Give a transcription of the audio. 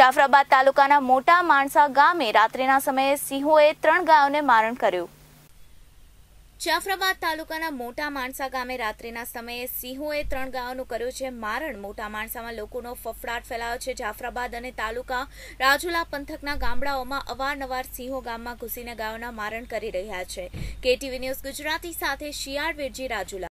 જાફરાબાદ તાલુકાના મોટા માણસા ગામે રાત્રિના સમયે સિંહોએ ત્રણ ગાયોને મારણ કર્યું જાફરાબાદ તાલુકાના મોટા માણસા ગામે રાત્રિના સમયે સિંહોએ ત્રણ ગાયોનું કર્યું છે મારણ મોટા માણસામાં લોકોનો ફફડાટ ફેલાયો છે જાફરાબાદ અને તાલુકા રાજુલા પંથકના ગામડાઓમાં અવારનવાર સિંહો ગામમાં ઘૂસીને ગાયોના મારણ કરી રહ્યા છે કેટીવી ન્યૂઝ ગુજરાતી સાથે શિયાળ વેરજી રાજુલા